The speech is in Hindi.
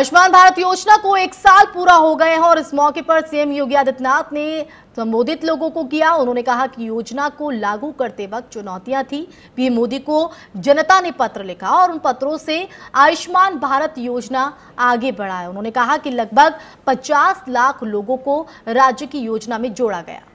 आयुष्मान भारत योजना को एक साल पूरा हो गए हैं और इस मौके पर सीएम योगी आदित्यनाथ ने संबोधित लोगों को किया उन्होंने कहा कि योजना को लागू करते वक्त चुनौतियां थी पीएम मोदी को जनता ने पत्र लिखा और उन पत्रों से आयुष्मान भारत योजना आगे बढ़ाया उन्होंने कहा कि लगभग 50 लाख लोगों को राज्य की योजना में जोड़ा गया